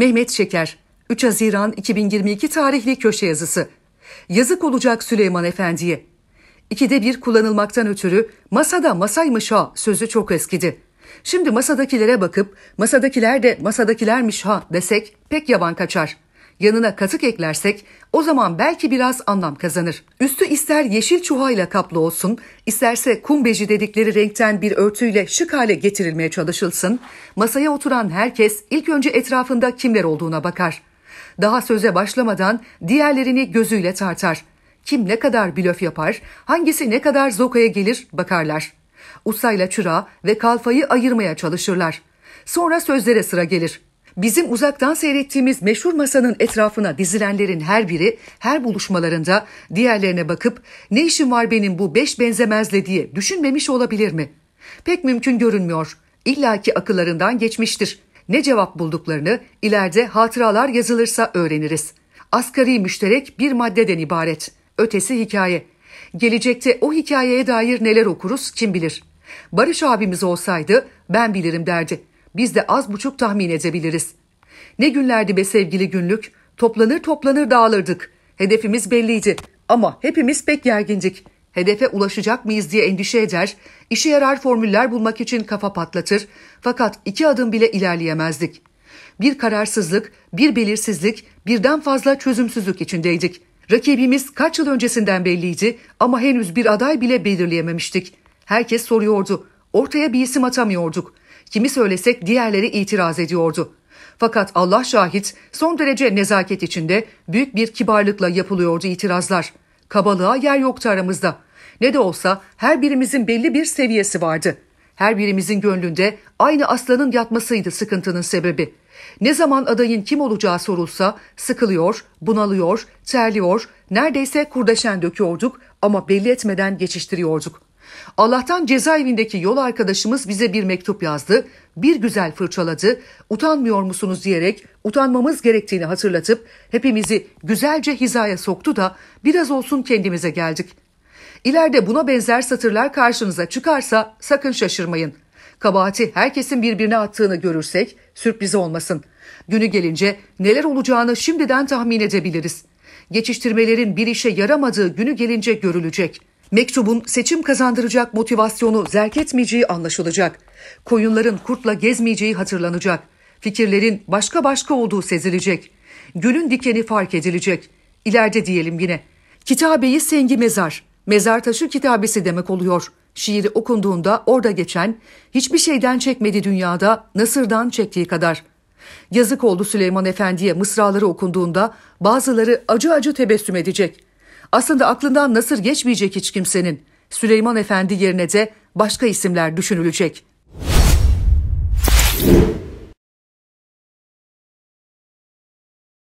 Mehmet Şeker 3 Haziran 2022 tarihli köşe yazısı. Yazık olacak Süleyman Efendi'ye. İkide bir kullanılmaktan ötürü masada masaymış ha sözü çok eskidi. Şimdi masadakilere bakıp masadakiler de masadakilermiş ha desek pek yaban kaçar.'' yanına katık eklersek o zaman belki biraz anlam kazanır. Üstü ister yeşil çuhayla kaplı olsun, isterse kum beji dedikleri renkten bir örtüyle şık hale getirilmeye çalışılsın, masaya oturan herkes ilk önce etrafında kimler olduğuna bakar. Daha söze başlamadan diğerlerini gözüyle tartar. Kim ne kadar blöf yapar, hangisi ne kadar zokaya gelir bakarlar. Usayla çıra ve kalfayı ayırmaya çalışırlar. Sonra sözlere sıra gelir. Bizim uzaktan seyrettiğimiz meşhur masanın etrafına dizilenlerin her biri her buluşmalarında diğerlerine bakıp ne işim var benim bu beş benzemezle diye düşünmemiş olabilir mi? Pek mümkün görünmüyor. İlla ki akıllarından geçmiştir. Ne cevap bulduklarını ileride hatıralar yazılırsa öğreniriz. Asgari müşterek bir maddeden ibaret. Ötesi hikaye. Gelecekte o hikayeye dair neler okuruz kim bilir. Barış abimiz olsaydı ben bilirim derdi. Biz de az buçuk tahmin edebiliriz. Ne günlerdi be sevgili günlük. Toplanır toplanır dağılırdık. Hedefimiz belliydi ama hepimiz pek gergindik. Hedefe ulaşacak mıyız diye endişe eder, işe yarar formüller bulmak için kafa patlatır fakat iki adım bile ilerleyemezdik. Bir kararsızlık, bir belirsizlik, birden fazla çözümsüzlük içindeydik. Rakibimiz kaç yıl öncesinden belliydi ama henüz bir aday bile belirleyememiştik. Herkes soruyordu. Ortaya bir isim atamıyorduk kimi söylesek diğerleri itiraz ediyordu. Fakat Allah şahit son derece nezaket içinde büyük bir kibarlıkla yapılıyordu itirazlar. Kabalığa yer yoktu aramızda. Ne de olsa her birimizin belli bir seviyesi vardı. Her birimizin gönlünde aynı aslanın yatmasıydı sıkıntının sebebi. Ne zaman adayın kim olacağı sorulsa sıkılıyor, bunalıyor, terliyor, neredeyse kurdaşen döküyorduk ama belli etmeden geçiştiriyorduk.'' Allah'tan cezaevindeki yol arkadaşımız bize bir mektup yazdı, bir güzel fırçaladı, utanmıyor musunuz diyerek utanmamız gerektiğini hatırlatıp hepimizi güzelce hizaya soktu da biraz olsun kendimize geldik. İleride buna benzer satırlar karşınıza çıkarsa sakın şaşırmayın. Kabahati herkesin birbirine attığını görürsek sürpriz olmasın. Günü gelince neler olacağını şimdiden tahmin edebiliriz. Geçiştirmelerin bir işe yaramadığı günü gelince görülecek.'' Mektubun seçim kazandıracak motivasyonu zerk etmeyeceği anlaşılacak. Koyunların kurtla gezmeyeceği hatırlanacak. Fikirlerin başka başka olduğu sezilecek. Gülün dikeni fark edilecek. İleride diyelim yine. Kitabeyi sengi mezar. Mezar taşı kitabesi demek oluyor. Şiiri okunduğunda orada geçen, hiçbir şeyden çekmedi dünyada, Nasır'dan çektiği kadar. Yazık oldu Süleyman Efendi'ye mısraları okunduğunda bazıları acı acı tebessüm edecek.'' Aslında aklından nasır geçmeyecek hiç kimsenin. Süleyman Efendi yerine de başka isimler düşünülecek.